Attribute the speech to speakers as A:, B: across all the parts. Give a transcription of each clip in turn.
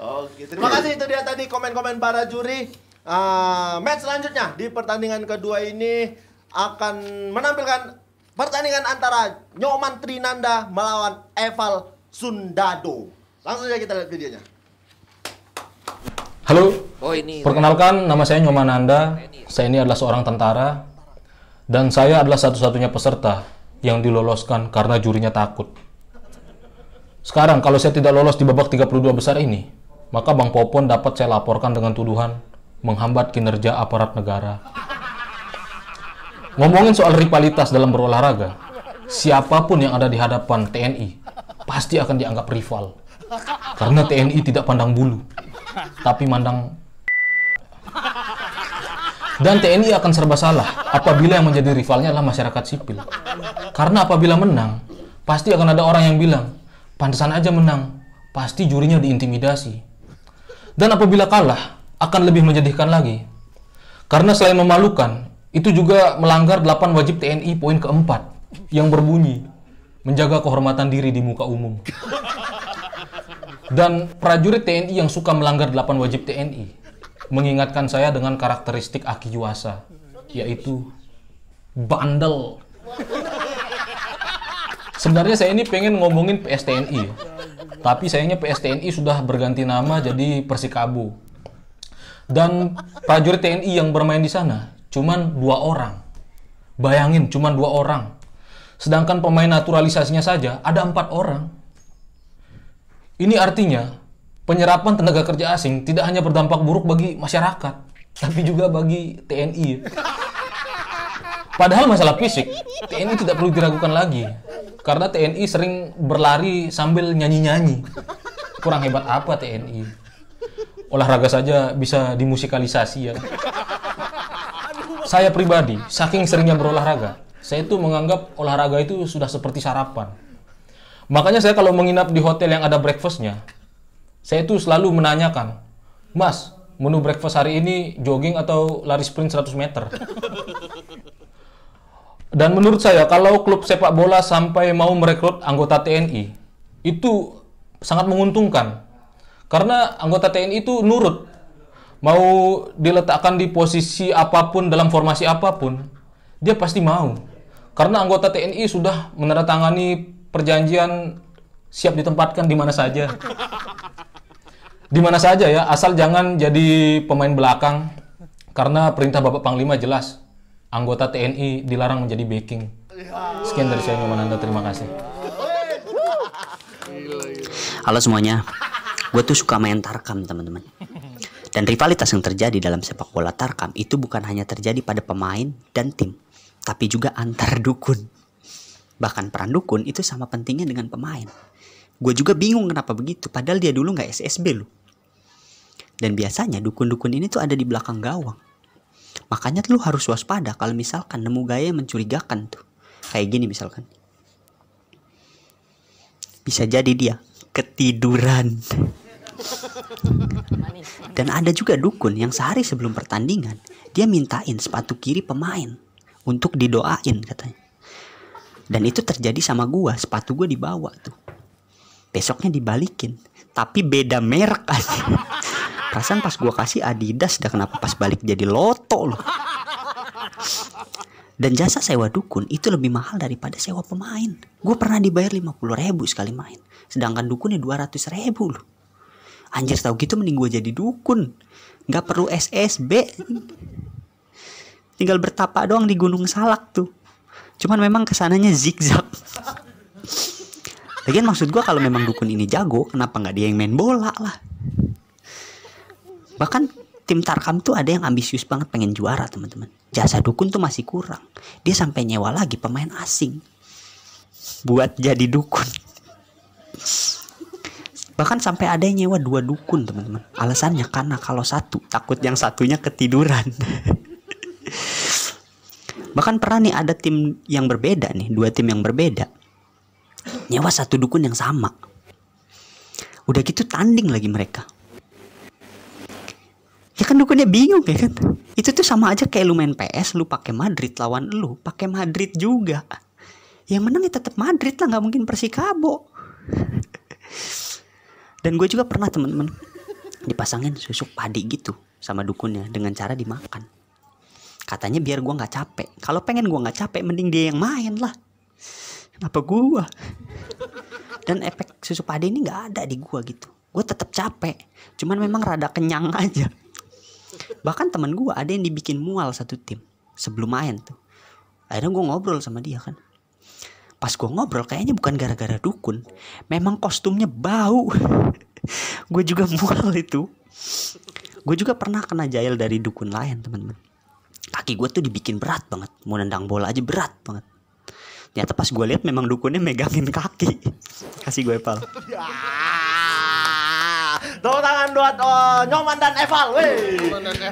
A: Oke, terima kasih itu dia tadi komen-komen para juri.
B: Uh, match selanjutnya di pertandingan kedua ini akan menampilkan pertandingan antara Nyoman Trinanda melawan Eval Sundado. Langsung saja kita lihat videonya. Halo, oh, ini ya. perkenalkan nama saya Nyoman Nanda. Saya ini adalah seorang tentara dan saya adalah satu-satunya peserta yang diloloskan karena jurinya takut. Sekarang kalau saya tidak lolos di babak 32 besar ini, maka Bang Popon dapat saya laporkan dengan tuduhan menghambat kinerja aparat negara. Ngomongin soal rivalitas dalam berolahraga, siapapun yang ada di hadapan TNI pasti akan dianggap rival. Karena TNI tidak pandang bulu, tapi mandang dan TNI akan serba salah apabila yang menjadi rivalnya adalah masyarakat sipil. Karena apabila menang, pasti akan ada orang yang bilang, pantesan aja menang, pasti jurinya diintimidasi. Dan apabila kalah, akan lebih menjadikan lagi. Karena selain memalukan, itu juga melanggar 8 wajib TNI poin keempat yang berbunyi menjaga kehormatan diri di muka umum. Dan prajurit TNI yang suka melanggar 8 wajib TNI mengingatkan saya dengan karakteristik Aki Yuasa, yaitu bandel. Sebenarnya saya ini pengen ngomongin PSTNI tapi sayangnya PSTNI sudah berganti nama jadi Persikabo. Dan prajurit TNI yang bermain di sana cuma dua orang. Bayangin, cuma dua orang. Sedangkan pemain naturalisasinya saja ada empat orang. Ini artinya penyerapan tenaga kerja asing tidak hanya berdampak buruk bagi masyarakat, tapi juga bagi TNI. Padahal masalah fisik, TNI tidak perlu diragukan lagi. Karena TNI sering berlari sambil nyanyi-nyanyi. Kurang hebat apa TNI? Olahraga saja bisa dimusikalisasi ya. Saya pribadi, saking seringnya berolahraga, saya itu menganggap olahraga itu sudah seperti sarapan. Makanya saya kalau menginap di hotel yang ada breakfastnya, saya itu selalu menanyakan, Mas, menu breakfast hari ini jogging atau lari sprint 100 meter? Dan menurut saya kalau klub sepak bola sampai mau merekrut anggota TNI itu sangat menguntungkan. Karena anggota TNI itu nurut mau diletakkan di posisi apapun dalam formasi apapun, dia pasti mau. Karena anggota TNI sudah menandatangani perjanjian siap ditempatkan di mana saja. Di mana saja ya, asal jangan jadi pemain belakang karena perintah Bapak Panglima jelas anggota TNI dilarang menjadi backing. Sekian dari saya Nyoman Anda, terima kasih.
A: Halo semuanya, gue tuh suka main tarkam teman-teman. Dan rivalitas yang terjadi dalam sepak bola tarkam itu bukan hanya terjadi pada pemain dan tim, tapi juga antar dukun. Bahkan peran dukun itu sama pentingnya dengan pemain. Gue juga bingung kenapa begitu, padahal dia dulu gak SSB loh. Dan biasanya dukun-dukun ini tuh ada di belakang gawang Makanya lu harus waspada kalau misalkan nemu gaya yang mencurigakan tuh. Kayak gini misalkan. Bisa jadi dia ketiduran. Dan ada juga dukun yang sehari sebelum pertandingan, dia mintain sepatu kiri pemain untuk didoain katanya. Dan itu terjadi sama gua, sepatu gua dibawa tuh. Besoknya dibalikin, tapi beda merek aja. Perasaan pas gue kasih Adidas dah kenapa pas balik jadi Loto loh. Dan jasa sewa dukun itu lebih mahal daripada sewa pemain. Gue pernah dibayar 50 ribu sekali main. Sedangkan dukunnya 200 ribu loh. Anjir tau gitu mending gue jadi dukun. Gak perlu SSB. Tinggal bertapa doang di Gunung Salak tuh. Cuman memang kesananya zigzag. Lagian maksud gue kalau memang dukun ini jago, kenapa nggak dia yang main bola lah? bahkan tim Tarkam tuh ada yang ambisius banget pengen juara teman-teman jasa dukun tuh masih kurang dia sampai nyewa lagi pemain asing buat jadi dukun bahkan sampai ada yang nyewa dua dukun teman-teman alasannya karena kalau satu takut yang satunya ketiduran bahkan pernah nih ada tim yang berbeda nih dua tim yang berbeda nyewa satu dukun yang sama udah gitu tanding lagi mereka ya kan dukunnya bingung ya kan itu tuh sama aja kayak lu main PS lu pakai Madrid lawan lu pakai Madrid juga yang menang ya tetap Madrid lah nggak mungkin Persikabo dan gue juga pernah temen-temen dipasangin susu padi gitu sama dukunnya dengan cara dimakan katanya biar gue nggak capek kalau pengen gue nggak capek mending dia yang main lah kenapa gue dan efek susu padi ini nggak ada di gue gitu gue tetap capek cuman memang rada kenyang aja bahkan teman gue ada yang dibikin mual satu tim sebelum main tuh akhirnya gue ngobrol sama dia kan pas gue ngobrol kayaknya bukan gara-gara dukun memang kostumnya bau gue juga mual itu gue juga pernah kena jail dari dukun lain teman-teman kaki gue tuh dibikin berat banget mau nendang bola aja berat banget ternyata pas gue lihat memang dukunnya megangin kaki kasih gue pal ya.
B: Tepuk tangan buat uh, Nyoman dan Eval. Wih.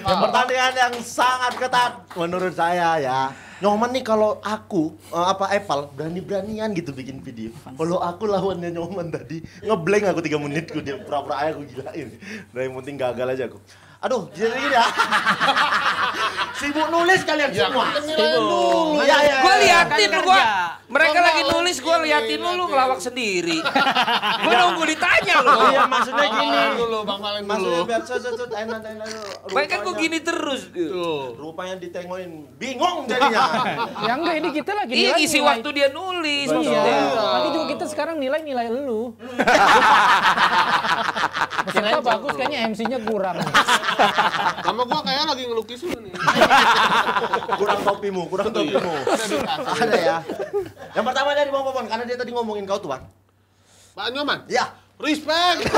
B: Pertandingan yang sangat ketat menurut saya ya. Nyoman nih kalau aku uh, apa Eval berani-beranian gitu bikin video. Kalau aku lawannya Nyoman tadi ngeblank aku tiga menit gue dia pura-pura aja aku gilain. Nah yang penting gagal aja aku. Aduh, jadi gini ya. Sibuk nulis kalian ya, semua. Kan? Sibuk. Ya, ya, ya. Gue liatin, gue kan mereka lagi nulis, gue liatin lu, ngelawak sendiri. gue nunggu ditanya lu. Iya, maksudnya gini. Dulu, Bang Valen dulu. Maksudnya biar cocok, tanya, tanya lu. Baik gue gini terus. Gitu. Rupanya ditengokin, bingung jadinya. ya enggak, ini kita lagi iya, nilai. Iya, isi waktu dia nulis. Iya. tapi juga kita sekarang nilai-nilai lu. Maksudnya bagus, kayaknya MC-nya kurang. Sama gue kayaknya lagi ngelukis lu nih. kurang topimu, kurang topimu. Ada ya. Yang pertama dari Bang Popon karena dia tadi ngomongin kau tuan. Pak Nyoman? Iya. Respect.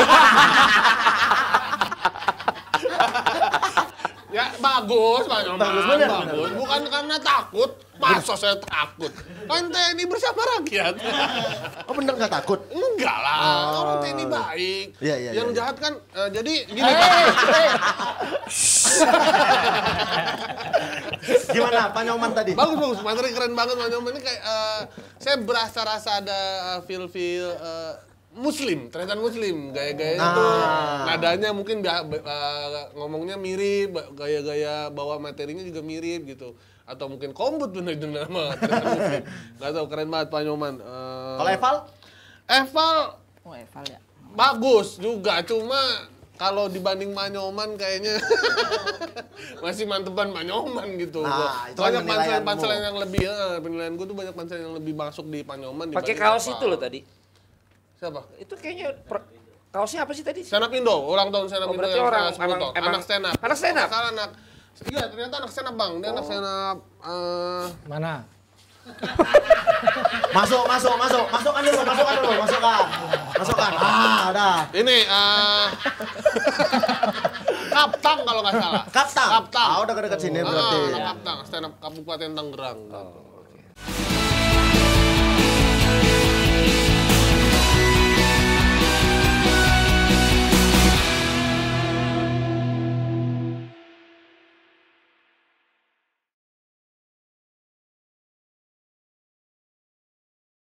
B: ya bagus Pak Nyoman. Bagus benar. Bagus. Bukan karena takut. Masa saya takut? Kan TNI bersama rakyat. Oh bener gak takut? Enggak lah. Oh. Orang TNI baik. Iya, iya, Yang ya. jahat kan, uh, jadi gini. hey. Gimana Pak Nyoman tadi? Bagus bagus, materi keren banget Pak Nyoman. Ini kayak uh, saya berasa rasa ada eh, feel-feel uh, Muslim, ternyata Muslim, gaya gaya nah. itu nadanya mungkin uh, ngomongnya mirip, gaya-gaya bawa materinya juga mirip gitu atau mungkin kombut bener itu nama. Gak tau, keren banget Pak Nyoman. Uh, Kalau Eval? Eval. Oh Eval ya. Bagus juga, cuma kalau dibanding Manyoman kayaknya masih mantepan Manyoman gitu. Nah, itu banyak pansel pansel yang lebih ya, eh, penilaian gue tuh banyak pansel yang lebih masuk di Manyoman. Pakai kaos apa. itu loh tadi. Siapa? Itu kayaknya per, kaosnya apa sih tadi? Senap Indo, ulang tahun Senap oh, Indo yang orang, emang, anak senap. Anak Senap? anak. Iya, ternyata anak senap bang. Dia oh. anak senap. Eh, Mana? Uh... Mana? masuk, masuk, masuk, masuk, masuk, masuk masuk, masuk, Masuk kan? Ah, udah. Ini uh,
A: Kaptang kalau nggak salah. Kaptang. Kaptang. Ah, udah
B: dekat sini ah, berarti. Ah, ya. Kaptang, stand up Kabupaten Tangerang. Oh. Gitu.